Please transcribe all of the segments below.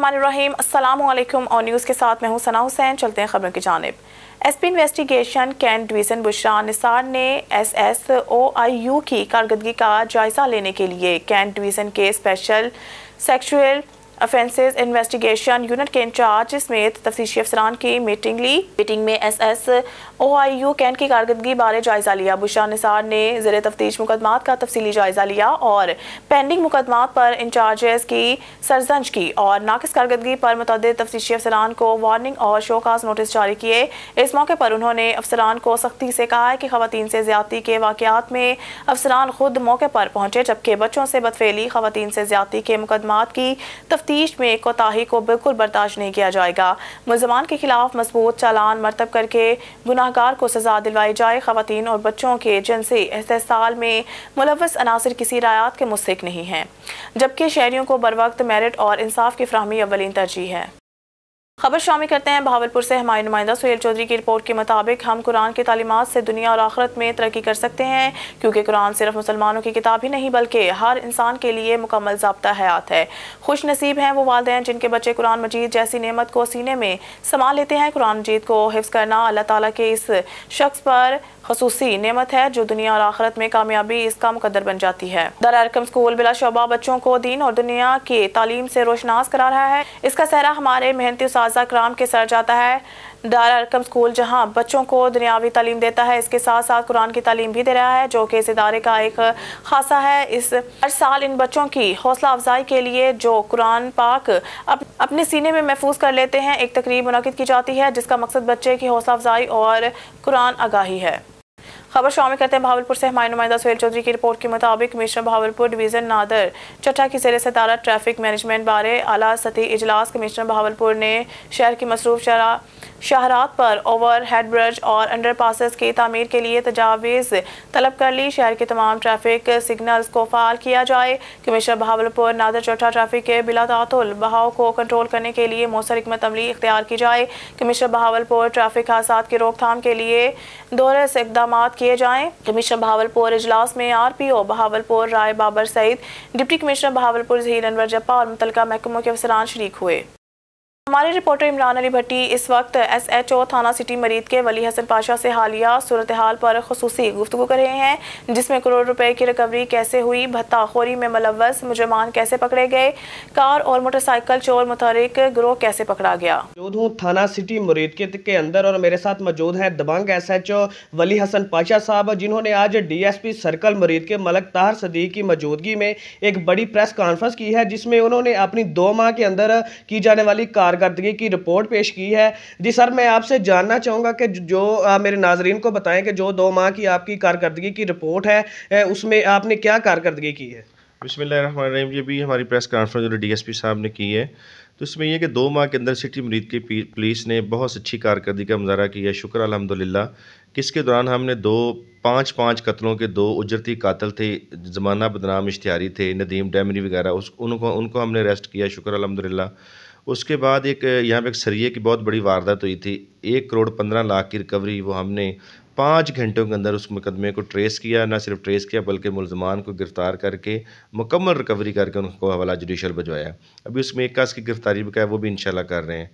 रहीम वालेकुम और न्यूज़ के साथ मैं हूं सना हुसैन चलते हैं खबरों की जानब S P investigation cantt division Bushra Nisar ने S S O I U की कारकर्दगी का जायज़ा लेने के लिए कैंट डिवीज़न के special sexual offences investigation unit के इंचार्ज समेत तफ्तीशी अफसरान की मीटिंग ली मीटिंग में S S O I U cantt की कारकर्दगी बारे जायजा लिया बुशा निसार ने जर तफ्तीश मुकदमा का तफसली जायजा लिया और पेंडिंग मुकदमा पर इंचार्जेस की सरजंज की और नाकस कारकर्दगी पर मुतद तफ्तीशी अफसरान को वार्निंग और शोकाज नोटिस जारी किए इस मौके पर उन्होंने अफसरान को सख्ती से कहा है कि खातन से ज़्यादा के वाकत में अफसरान खुद मौके पर पहुंचे जबकि बच्चों से बदफेली खातन से ज्यादा के मुकदमा की तफ्ती तफ्तीश में कोताही को बिल्कुल बर्दाश्त नहीं किया जाएगा मुलजमान के खिलाफ मजबूत चालान मरतब करके गुनाहगार को सजा दिलवाई जाए खातन और बच्चों के जनसे एहतसाल में मुलवस अनासर किसी रायात के मुस्तक नहीं है जबकि शहरीों को बर वक्त मेरिट और इंसाफ की फ्राहमी अवलिन तरजीह है खबर शामिल करते हैं भावलपुर से हमारे नुमाइंदा सुहेल चौधरी की रिपोर्ट के मुताबिक हम कुरान की तालीमत से दुनिया और आखरत में तरक्की कर सकते हैं क्योंकि कुरान सिर्फ मुसलमानों की किताब ही नहीं बल्कि हर इंसान के लिए मुकम्मल जबता हयात है खुश नसीब हैं वो वालदे जिनके बच्चे कुरान मजीद जैसी नेमत को सीने में समा लेते हैं कुरान मजीद को हिफ्स करना अल्लाह ताली के इस शख्स पर खसूसी नेमत है जो दुनिया और आखरत में कामयाबी इसका मुकदर बन जाती है दर अरकम स्कूल शोबा बच्चों को दीन और दुनिया की तालीम से रोशनास करा रहा है इसका सहरा हमारे मेहनती प्लाजा क्राम के सर जाता है दार अरकम स्कूल जहां बच्चों को दुनियावी तालीम देता है इसके साथ साथ कुरान की तालीम भी दे रहा है जो कि इस इदारे का एक खासा है इस हर साल इन बच्चों की हौसला अफजाई के लिए जो कुरान पाक अप, अपने सीने में महफूज कर लेते हैं एक तकरीब मुनद की जाती है जिसका मकसद बच्चे की हौसला अफजाई और कुरान आगाही है खबर शामिल करते हैं भावलपुर से हमारे नुमाइंदा सुहेल चौधरी की रिपोर्ट के मुताबिक कमिश्नर भावलपुर डिवीजन नादर चट्टा की जेर सतारा ट्रैफिक मैनेजमेंट बारे आला सती इजलास कमिश्नर भावलपुर ने शहर की मसरूफ शाहरात पर ओवर हेड ब्रिज और अंडर पासिस की तमीर के लिए तजावीज़ तलब कर ली शहर के तमाम ट्रैफिक सिग्नल्स को फाल किया जाए कमिश्नर भावलपुर नादर चौथा ट्रैफिक के बिला तातुल बहाव को कंट्रोल करने के लिए मौसर हमत अमली इख्तियार की जाए कमिश्नर भावलपुर ट्रैफिक हादसा की रोकथाम के लिए दोहरे इकदाम किए जाएं कमिश्नर बहावलपुर इजलास में RPO Bahawalpur Rai Babar Saeed deputy commissioner Bahawalpur Zaheer Anwar Jappa और मुतलका महकमों के अफसरान शरीक हुए हमारे रिपोर्टर इमरान अली भट्टी इस वक्त एस एच ओ थाना सिटी मरीद के वली हसन पाशा से हालिया सूरत हाल पर खसूसी गुफ्तु कर रहे हैं जिसमें करोड़ रुपए की रिकवरी कैसे हुई भत्ताखोरी में मुलवस मुजरमान कैसे पकड़े गए कार और मोटरसाइकिल चोर मुतहरक ग्रोह कैसे पकड़ा गया मौजूद हूँ थाना सिटी मरीद के, के अंदर और मेरे साथ मौजूद है दबंग S H O Wali Hasan Pasha साहब जिन्होंने आज D S P circle Murid के मलक ताहर सदी की मौजूदगी में एक बड़ी प्रेस कॉन्फ्रेंस की है जिसमें उन्होंने अपनी दो माह के अंदर की जाने वाली कार कारकर्दगी की रिपोर्ट पेश की है जी सर मैं आपसे जानना चाहूँगा कि जो आ, मेरे नाजरीन को बताएं कि जो दो माह की आपकी कारकर्दगी की रिपोर्ट है उसमें आपने क्या कारकर्दगी की है बिसमीम ये भी हमारी प्रेस कॉन्फ्रेंस जो डी एस पी साहब ने की है तो इसमें यह कि दो माह के अंदर सिटी मरीद की पुलिस ने बहुत अच्छी कारकर्दगी का मुजाहरा किया शुक्र अलहमदिल्ला किसके दौरान हमने दो पाँच पाँच कत्लों के दो उजरती कातल थे ज़माना बदनाम इश्तारी थे नदीम डैमरी वगैरह उस उनको उनको हमने अरेस्ट किया शुक्र अलहमदिल्ला उसके बाद एक यहाँ पे एक सरिये की बहुत बड़ी वारदात हुई थी एक करोड़ पंद्रह लाख की रिकवरी वो हमने पाँच घंटों के अंदर उस मुकदमे को ट्रेस किया ना सिर्फ ट्रेस किया बल्कि मुलजमान को गिरफ़्तार करके मुकम्मल रिकवरी करके उनको हवाला जुडिशल भजवाया अभी उसमें एक कास की गिरफ्तारी भी का है वो भी इन कर रहे हैं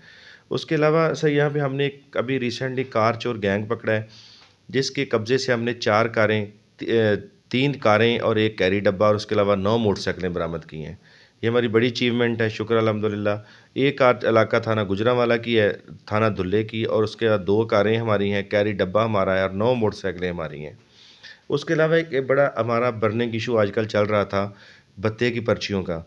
उसके अलावा सर यहाँ पर हमने अभी रिसेंटली कार चोर गैंग पकड़ा है जिसके कब्ज़े से हमने चार कारें तीन कारें और एक कैरी डब्बा और उसके अलावा नौ मोटरसाइकिलें बरामद की हैं ये हमारी बड़ी अचीवमेंट है शुक्र अलहमदिल्ला एक कार इलाका थाना गुजरावाला की है थाना दुल्ले की और उसके बाद दो कारें हमारी हैं कैरी डब्बा हमारा है और नौ मोटरसाइकिलें हमारी हैं उसके अलावा एक बड़ा हमारा बर्निंग इशू आजकल चल रहा था बत्ते की पर्चियों का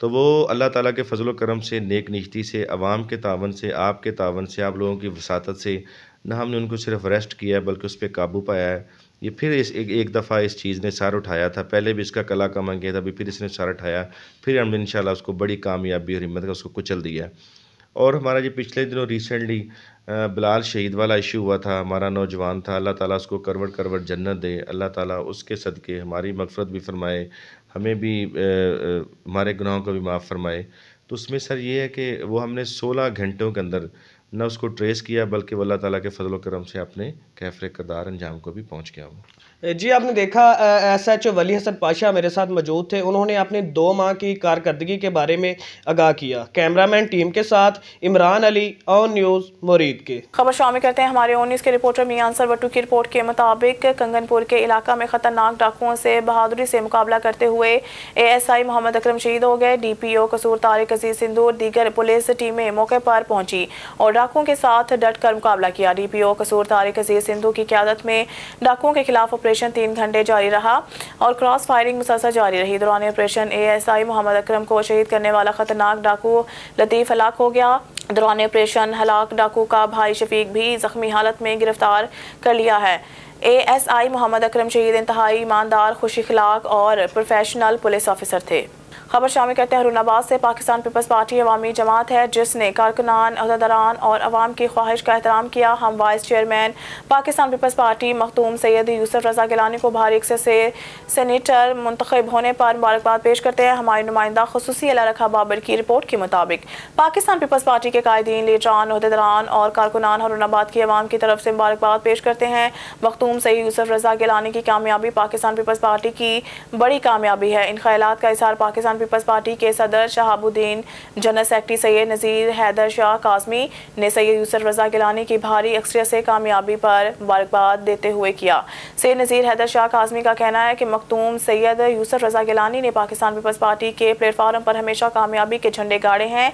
तो वो अल्लाह ताला के फजल करम से नेक निश्ती से आवाम के तावन से आपके तावन से आप लोगों की वसात से ना हमने उनको सिर्फ रेस्ट किया है बल्कि उस पर काबू पाया है ये फिर इस एक, एक दफ़ा इस चीज़ ने सार उठाया था पहले भी इसका कला का मंग किया था अभी फिर इसने सार उठाया फिर हमने इन उसको बड़ी कामयाबी और हिम्मत का उसको कुचल दिया और हमारा जो पिछले दिनों रिसेंटली बिलाल शहीद वाला इशू हुआ था हमारा नौजवान था अल्लाह ताला उसको करवट करवट जन्नत दे अल्लाह ताला उसके सदक़े हमारी मकफरत भी फरमाए हमें भी हमारे गुनाहों को भी माफ़ फरमाए तो उसमें सर ये है कि वो हमने सोलह घंटों के अंदर न उसको ट्रेस किया बल्कि अल्लाह तला के फ़ज़ल करम से अपने कैफरे कदार अंजाम को भी पहुँच गया वो जी आपने देखा एस एच वली हसन पाशा मेरे साथ मौजूद थे उन्होंने अपने दो माह की कारकर्दगी के बारे में आगाह किया कैमरामैन टीम के साथ इमरान अली ऑन न्यूज़ मुरीद के खबर शामिल करते हैं हमारे ऑन न्यूज़ के रिपोर्टर मियां सर भट्टू की रिपोर्ट के मुताबिक कंगनपुर के इलाका में खतरनाक डाकुओं से बहादुरी से मुकाबला करते हुए ए एस आई मोहम्मद अक्रम शहीद हो गए डी पी ओ कसूर तारिक अजीज सिंधु और दीगर पुलिस टीमें मौके पर पहुंची और डाकुओं के साथ डट कर मुकाबला किया डी पी ओ कसूर तारिक अजीज सिंधु की क्यादत में डाकुओं के खिलाफ ऑपरेशन तीन घंटे जारी रहा और क्रॉस फायरिंग मुसलसल जारी रही दौरान operation A S I Mohammad Akram को शहीद करने वाला खतरनाक डाकू लतीफ़ हलाक हो गया दौरान ऑपरेशन हलाक डाकू का भाई शफीक भी जख्मी हालत में गिरफ्तार कर लिया है ए एस आई मोहम्मद अक्रम शहीद इंतहाई ईमानदार खुश इखलाक और प्रोफेशनल पुलिस ऑफिसर थे खबर शामिल करते हैं हरूनाबाद से पाकिस्तान पीपल्स पार्टी अवामी जमात है जिसने कारकुनान अहदेदारान और अवाम की ख्वाहिश का एहतराम किया हम vice chairman Pakistan Peoples Party Makhdoom Syed Yousaf Raza Gilani को भारी से, से सेनेटर मंतख होने पर मुबारकबाद पेश करते हैं हमारे नुमाइंदा खसूसी अला रखा बाबर की रिपोर्ट के मुताबिक पाकिस्तान पीपल्स पार्टी के कायदीन लीडरान अहदेदारान और कारकुनान हरूनाबाद की अवाम की तरफ से मुबारकबाद पेश करते हैं मखदूम सैद यूसफ रजा गिलानी की कामयाबी पाकिस्तान पीपल्स पार्टी की बड़ी कामयाबी है इन ख्याल का इजहार पाकिस्तान पाकिस्तान पीपल्स पार्टी के सदर शहाबुद्दीन जनरल सेक्रेटरी सैद नज़ीर हैदर शाह काजमी ने सैद यूसर रजा गिलानी की भारी अक्सरियत से कामयाबी पर मुबारकबाद देते हुए किया सैद नज़ीर हैदर शाह काजमी का कहना है कि मखतूम सैद यूसर रजा गिलानी ने पाकिस्तान पीपल्स पार्टी के प्लेटफार्म पर हमेशा कामयाबी के झंडे गाड़े हैं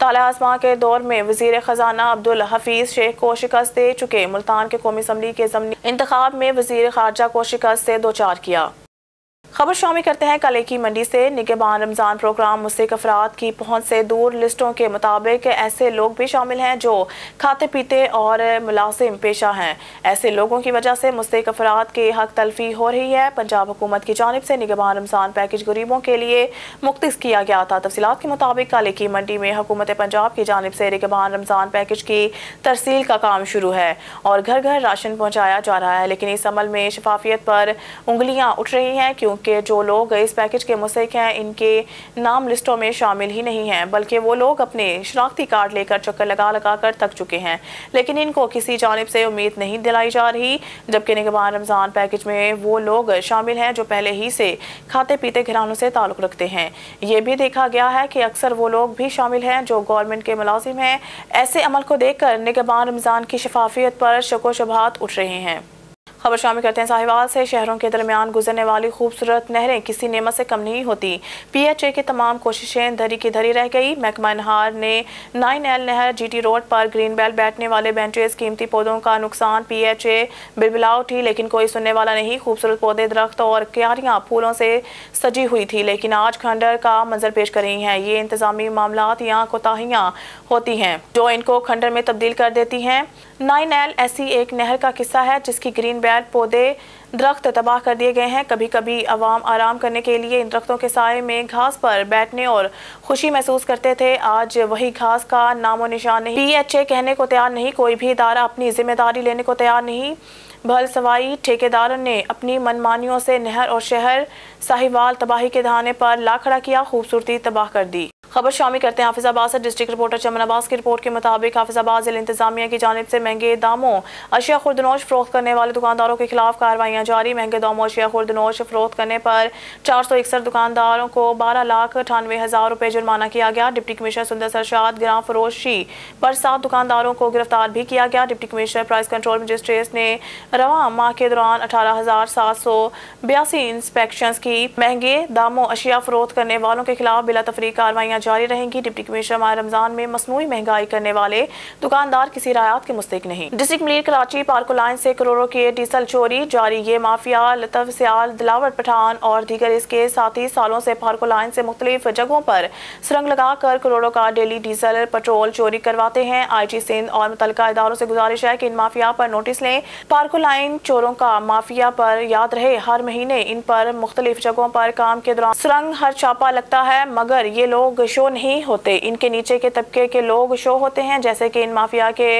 ताला आसमां के दौर में वजीर खजाना अब्दुल हफीज शेख को शिकस्त दे चुके मुल्तान के कौमी असम्बली के जमनी इंतब में वजीर खारजा को शिकस्त से दो चार किया खबर शामिल करते हैं कले की मंडी से निगेबान रमज़ान प्रोग्राम मुस्क अफराद की पहुंच से दूर लिस्टों के मुताबिक ऐसे लोग भी शामिल हैं जो खाते पीते और मुलाजिम पेशा हैं ऐसे लोगों की वजह से मुस्क अफराद की हक तलफी हो रही है पंजाब हुकूमत की जानब से निगेबान रमज़ान पैकेज गरीबों के लिए मुख्त किया गया था तफसीत के मुताबिक कले की मंडी में हुकूमत पंजाब की जानब से निगेबान रमज़ान पैकेज की तरसील का काम शुरू है और घर घर राशन पहुँचाया जा रहा है लेकिन इस अमल में शफाफियत पर उंगलियाँ उठ रही हैं क्योंकि के जो लोग इस पैकेज के मुस्तक हैं इनके नाम लिस्टों में शामिल ही नहीं हैं बल्कि वो लोग अपने शनाख्ती कार्ड लेकर चक्कर लगा लगा कर थक चुके हैं लेकिन इनको किसी जानब से उम्मीद नहीं दिलाई जा रही जबकि निगमान रमज़ान पैकेज में वो लोग शामिल हैं जो पहले ही से खाते पीते घरानों से ताल्लुक़ रखते हैं ये भी देखा गया है कि अक्सर वो लोग भी शामिल हैं जो गवर्नमेंट के मुलाजिम हैं ऐसे अमल को देख कर निगमान रमज़ान की शफाफियत पर शको शबात उठ रहे हैं खबर शामिल करते हैं साहिवाल से शहरों के दरमियान गुजरने वाली खूबसूरत नहरें किसी नेमत से कम नहीं होती पी एच ए की तमाम कोशिशें धरी की धरी रह गई महकमा नहार ने नाइन एल नहर जी टी रोड पर ग्रीन बेल्ट बैठने वाले बेंचेज कीमती पौधों का नुकसान पी एच ए बिलबिला थी लेकिन कोई सुनने वाला नहीं खूबसूरत पौधे दरख्त और क्यारियाँ फूलों से सजी हुई थी लेकिन आज खंडर का मंजर पेश कर रही हैं ये इंतजामी मामला यहाँ कोताहियाँ होती हैं जो इनको खंडर में तब्दील कर देती हैं नाइन एल ऐसी एक नहर का किस्सा है जिसकी ग्रीन बेल्ट पौधे दरख्त तबाह कर दिए गए हैं कभी कभी आवाम आराम करने के लिए इन दरख्तों के साय में घास पर बैठने और खुशी महसूस करते थे आज वही घास का नामो निशान नहीं पी एच ए कहने को तैयार नहीं कोई भी इदारा अपनी जिम्मेदारी लेने को तैयार नहीं भल सवाई ठेकेदारों ने अपनी मनमानियों से नहर और शहर साहिवाल तबाही के दहाने पर लाखड़ा किया खूबसूरती तबाह कर दी खबर शामिल करते हैं हाफिजाबाद से डिस्ट्रिक्ट रिपोर्टर चमन अब्बास की रिपोर्ट के मुताबिक हाफिजाबाद जिले इंतजामिया की जानब से महंगे दामों अशिया खुर्दनोश फरोख्त करने वाले दुकानदारों के खिलाफ कार्रवाइयाँ जारी महंगे दामों अशिया खुर्दनोश फरोख्त करने पर चार सौ इकसठ दुकानदारों को बारह लाख अठानवे हज़ार रुपये जुर्माना किया गया डिप्टी कमिश्नर सुंदर सरशाद ग्राम फरोशी पर सात दुकानदारों को गिरफ्तार भी किया गया deputy commissioner price control magistrate ने रवा माह के दौरान अठारह हज़ार सात सौ बयासी इंस्पेक्शन की महंगे दामों अशिया फरोख्त करने वालों के खिलाफ बिला तफरी कार्रवाइयाँ कमियां जारी रहेंगी डिप्टी कमिश्नर माह रमजान में मसनू महंगाई करने वाले दुकानदार किसी रायात के मुस्तक नहीं डिस्ट्रिक्ट मलिर कराची पार्को लाइन से करोड़ों की डीजल चोरी जारी ये माफिया लतफ सियाल दिलावर पठान और दीगर इसके साथ ही सालों से पार्को लाइन से मुख्तलिफ जगहों पर सुरंग लगाकर करोड़ों का डेली डीजल पेट्रोल चोरी करवाते हैं आई जी सिंध और मुतल इदारों से गुजारिश है कि इन माफिया पर नोटिस लें पार्को लाइन चोरों का माफिया पर याद रहे हर महीने इन पर मुख्तलिफ जगहों पर काम के दौरान सुरंग हर छापा लगता है मगर ये लोग शो नहीं होते इनके नीचे के तबके के लोग शो होते हैं जैसे कि इन माफिया के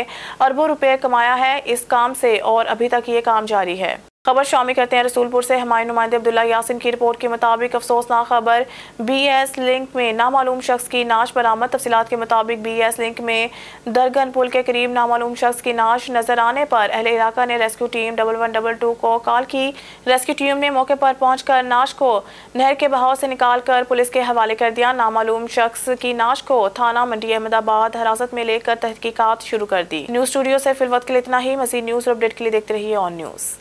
अरबों रुपये कमाया है इस काम से और अभी तक ये काम जारी है खबर शामिल करते हैं रसूलपुर से हमारे नुमाइंदे अब्दुल्ला यासिन की रिपोर्ट के मुताबिक अफसोसनाक खबर बी एस लिंक में नामालूम शख्स की नाश बरामद तफसीत के मुताबिक बी एस लिंक में दरगन पुल के करीब नामालूम शख्स की नाश नजर आने पर अहल इलाका ने rescue team double one double two को कॉल की रेस्क्यू टीम ने मौके पर पहुँच कर नाश को नहर के बहाव से निकाल कर पुलिस के हवाले कर दिया नामालूम शख्स की नाश को थाना मंडी अहमदाबाद हिरासत में लेकर तहकीकत शुरू कर दी न्यूज़ स्टूडियो से फिलवत के लिए इतना ही मजीद न्यूज़ अपडेट के लिए देखते रहिए ऑन न्यूज़